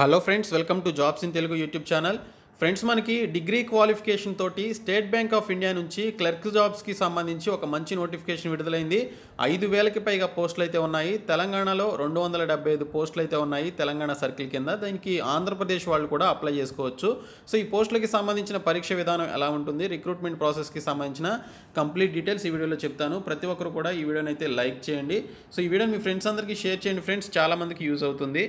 hello friends welcome to jobs in Telugu YouTube channel friends మనకి degree qualification తోటి state bank of India నుంచి clerk జాబ్స్కి సంబంధించి ఒక మంచి నోటిఫికేషన్ విడుదలైంది ఐదు వేలకి పైగా పోస్టులు అయితే ఉన్నాయి తెలంగాణలో రెండు వందల డెబ్బై ఐదు పోస్టులు అయితే ఉన్నాయి తెలంగాణ సర్కిల్ కింద దీనికి ఆంధ్రప్రదేశ్ వాళ్ళు కూడా అప్లై చేసుకోవచ్చు సో ఈ పోస్టులకి సంబంధించిన పరీక్ష విధానం ఎలా ఉంటుంది రిక్రూట్మెంట్ ప్రాసెస్కి సంబంధించిన కంప్లీట్ డీటెయిల్స్ ఈ వీడియోలో చెప్తాను ప్రతి ఒక్కరు కూడా ఈ వీడియోని అయితే లైక్ చేయండి సో ఈ వీడియోని మీ ఫ్రెండ్స్ అందరికీ షేర్ చేయండి ఫ్రెండ్స్ చాలామందికి యూజ్ అవుతుంది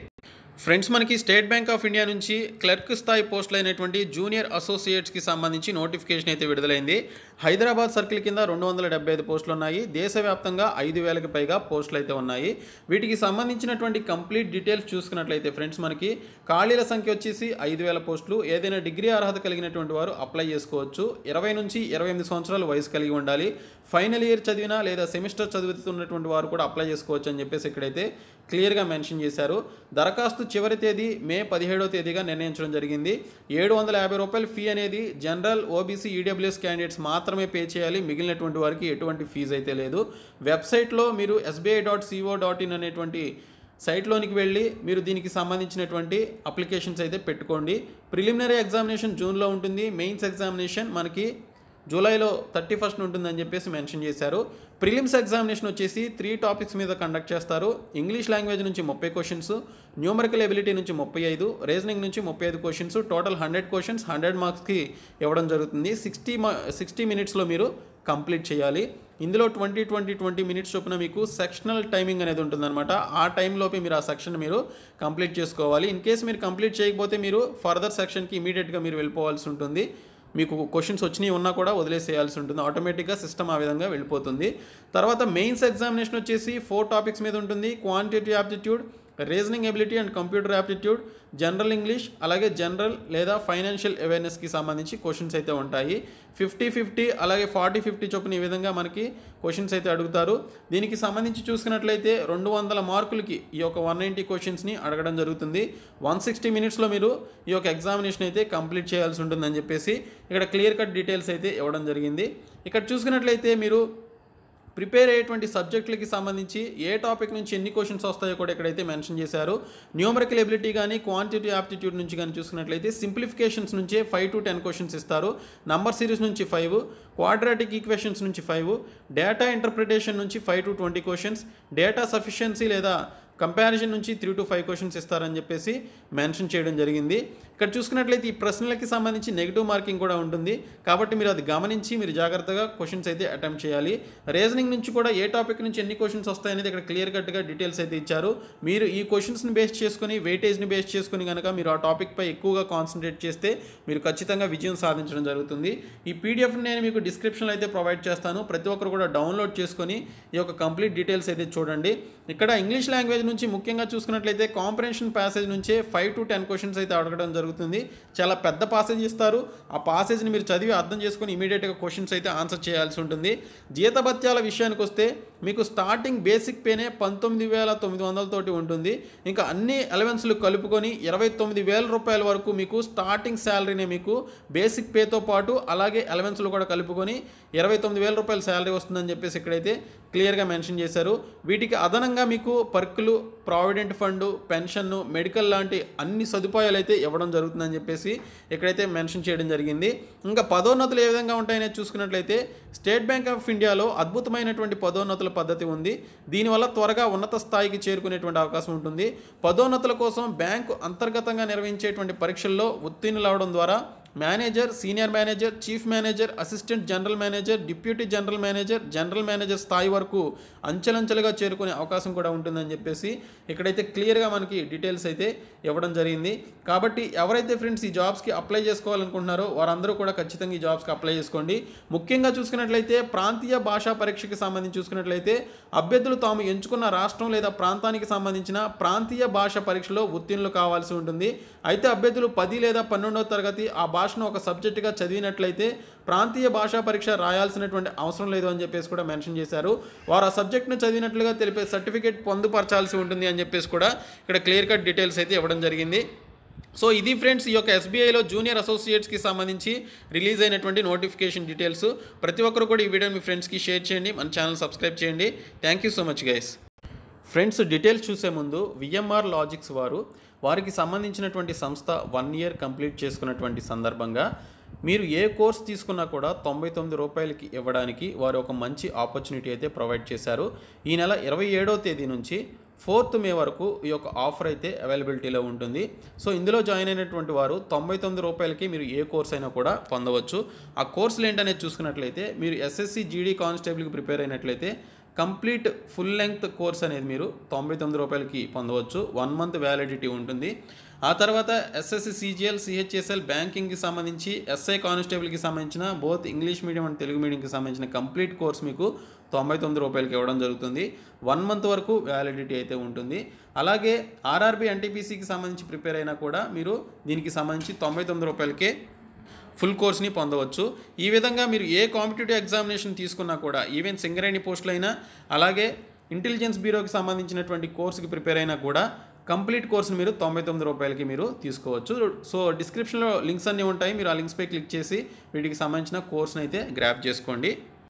ఫ్రెండ్స్ మనకి స్టేట్ బ్యాంక్ ఆఫ్ ఇండియా నుంచి క్లర్క్ స్థాయి పోస్టులు అయినటువంటి జూనియర్ అసోసియేట్స్కి సంబంధించి నోటిఫికేషన్ అయితే విడుదలైంది హైదరాబాద్ సర్కిల్ కింద రెండు వందల డెబ్బై ఐదు పోస్టులు ఉన్నాయి దేశవ్యాప్తంగా ఐదు వేలకు పైగా పోస్టులు అయితే ఉన్నాయి వీటికి సంబంధించినటువంటి కంప్లీట్ డీటెయిల్స్ చూసుకున్నట్లయితే ఫ్రెండ్స్ మనకి ఖాళీల సంఖ్య వచ్చేసి ఐదు వేల పోస్టులు ఏదైనా డిగ్రీ అర్హత కలిగినటువంటి వారు అప్లై చేసుకోవచ్చు ఇరవై నుంచి ఇరవై ఎనిమిది సంవత్సరాలు వయసు కలిగి ఉండాలి ఫైనల్ ఇయర్ చదివినా లేదా సెమిస్టర్ చదువుతున్నటువంటి వారు కూడా అప్లై చేసుకోవచ్చు అని చెప్పేసి ఇక్కడైతే క్లియర్గా మెన్షన్ చేశారు దరఖాస్తు చివరి తేదీ మే పదిహేడో తేదీగా నిర్ణయించడం జరిగింది ఏడు వందల యాభై రూపాయల ఫీ అనేది జనరల్ ఓబీసీ ఈడబ్ల్యూఎస్ క్యాండిడేట్స్ మాత్రమే పే చేయాలి మిగిలినటువంటి వారికి ఎటువంటి ఫీజు అయితే లేదు వెబ్సైట్లో మీరు SBI dot co dot in అనేటువంటి సైట్లోనికి వెళ్ళి మీరు దీనికి సంబంధించినటువంటి అప్లికేషన్స్ అయితే పెట్టుకోండి ప్రిలిమినరీ ఎగ్జామినేషన్ జూన్లో ఉంటుంది మెయిన్స్ ఎగ్జామినేషన్ మనకి జూలైలో థర్టీ ఫస్ట్ ఉంటుందని చెప్పేసి మెన్షన్ చేశారు ప్రిలిమ్స్ ఎగ్జామినేషన్ వచ్చేసి త్రీ టాపిక్స్ మీద కండక్ట్ చేస్తారు ఇంగ్లీష్ లాంగ్వేజ్ నుంచి ముప్పై క్వశ్చన్స్ న్యూమరికల్ ఎబిలిటీ నుంచి ముప్పై ఐదు రీజనింగ్ నుంచి ముప్పై ఐదు questions total hundred questions hundred మార్క్స్కి ఇవ్వడం జరుగుతుంది సిక్స్టీ సిక్స్టీ మినిట్స్లో మీరు కంప్లీట్ చేయాలి ఇందులో ట్వంటీ ట్వంటీ ట్వంటీ మినిట్స్ చొప్పున మీకు సెక్షనల్ టైమింగ్ అనేది ఉంటుందన్నమాట ఆ టైంలోపే మీరు ఆ సెక్షన్ మీరు కంప్లీట్ చేసుకోవాలి ఇన్ కేసు మీరు కంప్లీట్ చేయకపోతే మీరు ఫర్దర్ సెక్షన్కి ఇమీడియట్గా మీరు వెళ్ళిపోవాల్సి ఉంటుంది మీకు క్వశ్చన్స్ వచ్చినాయి ఉన్నా కూడా వదిలేసేయాల్సి ఉంటుంది ఆటోమేటిక్గా సిస్టమ్ ఆ విధంగా వెళ్ళిపోతుంది తర్వాత మెయిన్స్ ఎగ్జామినేషన్ వచ్చేసి ఫోర్ టాపిక్స్ మీద ఉంటుంది quantity aptitude reasoning ability and computer aptitude general English అలాగే జనరల్ లేదా ఫైనాన్షియల్ అవేర్నెస్కి సంబంధించి క్వశ్చన్స్ అయితే ఉంటాయి ఫిఫ్టీ ఫిఫ్టీ అలాగే ఫార్టీ ఫిఫ్టీ చొప్పున ఈ విధంగా మనకి క్వశ్చన్స్ అయితే అడుగుతారు దీనికి సంబంధించి చూసుకున్నట్లయితే రెండు వందల మార్కులకి ఈ యొక్క వన్ నైంటీ క్వశ్చన్స్ని అడగడం జరుగుతుంది వన్ సిక్స్టీ మినిట్స్లో మీరు ఈ యొక్క ఎగ్జామినేషన్ అయితే కంప్లీట్ చేయాల్సి ఉంటుందని చెప్పేసి ఇక్కడ క్లియర్ కట్ డీటెయిల్స్ అయితే ఇవ్వడం జరిగింది ఇక్కడ చూసుకున్నట్లయితే మీరు ప్రిపేర్ అయ్యేటువంటి సబ్జెక్టులకి సంబంధించి ఏ టాపిక్ నుంచి ఎన్ని క్వశ్చన్స్ వస్తాయో కూడా ఇక్కడైతే మెన్షన్ చేశారు న్యూమరికల్ ఎబిలిటీ కానీ క్వాంటిటీ ఆప్టిట్యూడ్ నుంచి కానీ చూసుకున్నట్లయితే సింప్లిఫికేషన్స్ నుంచే ఫైవ్ టు టెన్ క్వశ్చన్స్ ఇస్తారు నంబర్ సిరీస్ నుంచి ఫైవ్ క్వాడ్రాటిక్ ఈక్వేషన్స్ నుంచి ఫైవ్ డేటా ఇంటర్ప్రిటేషన్ నుంచి five to twenty questions data sufficiency లేదా కంపారిజన్ నుంచి త్రీ టు ఫైవ్ క్వశ్చన్స్ ఇస్తారని చెప్పేసి మెన్షన్ చేయడం జరిగింది ఇక్కడ చూసుకున్నట్లయితే ఈ ప్రశ్నలకి సంబంధించి నెగిటివ్ మార్కింగ్ కూడా ఉంటుంది కాబట్టి మీరు అది గమనించి మీరు జాగ్రత్తగా క్వశ్చన్స్ అయితే అటెంప్ట్ చేయాలి రీజనింగ్ నుంచి కూడా ఏ టాపిక్ నుంచి ఎన్ని క్వశ్చన్స్ వస్తాయనేది ఇక్కడ క్లియర్ కట్గా డీటెయిల్స్ అయితే ఇచ్చారు మీరు ఈ క్వశ్చన్స్ని బేస్ చేసుకుని వెయిటేజ్ని బేస్ చేసుకుని కనుక మీరు ఆ టాపిక్పై ఎక్కువగా కాన్సన్ట్రేట్ చేస్తే మీరు ఖచ్చితంగా విజయం సాధించడం జరుగుతుంది ఈ పీడిఎఫ్ని నేను మీకు డిస్క్రిప్షన్లో అయితే ప్రొవైడ్ చేస్తాను ప్రతి ఒక్కరు కూడా డౌన్లోడ్ చేసుకొని ఈ యొక్క కంప్లీట్ డీటెయిల్స్ అయితే చూడండి ఇక్కడ ఇంగ్లీష్ లాంగ్వేజ్ నుంచి ముఖ్యంగా చూసుకున్నట్లయితే కాంప్రహెన్షన్ ప్యాసేజ్ నుంచే ఫైవ్ టు టెన్ క్వశ్చన్స్ అయితే అడగడం జరుగుతుంది జరుగుతుంది చాలా పెద్ద పాసేజ్ ఇస్తారు ఆ పాసేజ్ని మీరు చదివి అర్థం చేసుకొని ఇమీడియట్గా క్వశ్చన్స్ అయితే ఆన్సర్ చేయాల్సి ఉంటుంది జీతభత్యాల విషయానికి వస్తే మీకు స్టార్టింగ్ బేసిక్ పేనే పంతొమ్మిది వేల తొమ్మిది వందలతోటి ఉంటుంది ఇంకా అన్ని అలవెన్స్లు కలుపుకొని ఇరవై తొమ్మిది వేల రూపాయల వరకు మీకు స్టార్టింగ్ శాలరీనే మీకు బేసిక్ పేతో పాటు అలాగే అలవెన్స్లు కూడా కలుపుకొని ఇరవై తొమ్మిది వేల రూపాయల శాలరీ వస్తుందని చెప్పేసి ఇక్కడైతే క్లియర్గా మెన్షన్ చేశారు వీటికి అదనంగా మీకు పర్కులు ప్రావిడెంట్ ఫండ్ పెన్షన్ను మెడికల్ లాంటి అన్ని సదుపాయాలు అయితే ఇవ్వడం జరుగుతుందని చెప్పేసి ఇక్కడైతే మెన్షన్ చేయడం జరిగింది ఇంకా పదోన్నతులు ఏ విధంగా ఉంటాయనేది చూసుకున్నట్లయితే స్టేట్ బ్యాంక్ ఆఫ్ ఇండియాలో అద్భుతమైనటువంటి పదోన్నతుల పద్ధతి ఉంది దీనివల్ల త్వరగా ఉన్నత స్థాయికి చేరుకునేటువంటి అవకాశం ఉంటుంది పదోన్నతుల కోసం బ్యాంకు అంతర్గతంగా నిర్వహించేటువంటి పరీక్షల్లో ఉత్తీర్ణులు అవడం ద్వారా manager senior manager chief manager assistant general manager deputy general manager general manager స్థాయి వరకు అంచెలంచెలుగా చేరుకునే అవకాశం కూడా ఉంటుందని చెప్పేసి ఇక్కడైతే క్లియర్గా మనకి డీటెయిల్స్ అయితే ఇవ్వడం జరిగింది కాబట్టి ఎవరైతే ఫ్రెండ్స్ ఈ జాబ్స్కి అప్లై చేసుకోవాలనుకుంటున్నారో వారందరూ కూడా ఖచ్చితంగా ఈ జాబ్స్కి అప్లై చేసుకోండి ముఖ్యంగా చూసుకున్నట్లయితే ప్రాంతీయ భాషా పరీక్షకి సంబంధించి చూసుకున్నట్లయితే అభ్యర్థులు తాము ఎంచుకున్న రాష్ట్రం లేదా ప్రాంతానికి సంబంధించిన ప్రాంతీయ భాష పరీక్షలో ఉత్తీర్ణులు కావాల్సి ఉంటుంది అయితే అభ్యర్థులు పది లేదా పన్నెండవ తరగతి ఆ భాషను ఒక సబ్జెక్టుగా చదివినట్లయితే ప్రాంతీయ భాషా పరీక్ష రాయాల్సినటువంటి అవసరం లేదు అని చెప్పేసి కూడా మెన్షన్ చేశారు వారు ఆ సబ్జెక్ట్ను చదివినట్లుగా తెలిపే సర్టిఫికేట్ పొందుపరచాల్సి ఉంటుంది అని చెప్పేసి కూడా ఇక్కడ క్లియర్ కట్ డీటెయిల్స్ అయితే ఇవ్వడం జరిగింది సో ఇది ఫ్రెండ్స్ ఈ యొక్క ఎస్బీఐలో జూనియర్ అసోసియేట్స్కి సంబంధించి రిలీజ్ అయినటువంటి నోటిఫికేషన్ డీటెయిల్స్ ప్రతి ఒక్కరు కూడా ఈ వీడియో మీ ఫ్రెండ్స్కి షేర్ చేయండి మన ఛానల్ సబ్స్క్రైబ్ చేయండి thank you so much guys friends details చూసే ముందు విఎంఆర్ లాజిక్స్ వారు వారికి సంబంధించినటువంటి సంస్థ వన్ ఇయర్ కంప్లీట్ చేసుకున్నటువంటి సందర్భంగా మీరు ఏ కోర్స్ తీసుకున్నా కూడా తొంభై తొమ్మిది రూపాయలకి ఇవ్వడానికి వారు ఒక మంచి ఆపర్చునిటీ అయితే ప్రొవైడ్ చేశారు ఈ నెల ఇరవై ఏడో తేదీ నుంచి ఫోర్త్ మే వరకు ఈ యొక్క ఆఫర్ అయితే అవైలబిలిటీలో ఉంటుంది సో ఇందులో జాయిన్ అయినటువంటి వారు తొంభై తొమ్మిది రూపాయలకి మీరు ఏ కోర్స్ అయినా కూడా పొందవచ్చు ఆ కోర్సులు ఏంటనేది చూసుకున్నట్లయితే మీరు ఎస్ఎస్సి జీడీ కానిస్టేబుల్కి ప్రిపేర్ అయినట్లయితే కంప్లీట్ ఫుల్ లెంగ్త్ కోర్స్ అనేది మీరు తొంభై తొమ్మిది రూపాయలకి పొందవచ్చు వన్ మంత్ వ్యాలిడిటీ ఉంటుంది ఆ తర్వాత ఎస్ఎస్సి సిజిఎల్ సిహెచ్ఎస్ఎల్ బ్యాంకింగ్కి సంబంధించి ఎస్ఐ కానిస్టేబుల్కి సంబంధించిన both English medium and Telugu మీడియంకి సంబంధించిన కంప్లీట్ కోర్స్ మీకు తొంభై తొమ్మిది రూపాయలకి ఇవ్వడం జరుగుతుంది వన్ మంత్ వరకు వ్యాలిడిటీ అయితే ఉంటుంది అలాగే ఆర్ఆర్బి ఎన్టీపీసీకి సంబంధించి ప్రిపేర్ అయినా కూడా మీరు దీనికి సంబంధించి తొంభై తొమ్మిది రూపాయలకే ఫుల్ కోర్స్ని పొందవచ్చు ఈ విధంగా మీరు ఏ కాంపిటేటివ్ ఎగ్జామినేషన్ తీసుకున్నా కూడా ఈవెన్ సింగరేణి అయినా అలాగే ఇంటెలిజెన్స్ బ్యూరోకి సంబంధించినటువంటి కోర్సుకి ప్రిపేర్ అయినా కూడా కంప్లీట్ కోర్సును మీరు తొంభై తొమ్మిది రూపాయలకి మీరు తీసుకోవచ్చు సో డిస్క్రిప్షన్లో లింక్స్ అన్నీ ఉంటాయి మీరు ఆ లింక్స్పై క్లిక్ చేసి వీటికి సంబంధించిన కోర్సును అయితే గ్రాప్ చేసుకోండి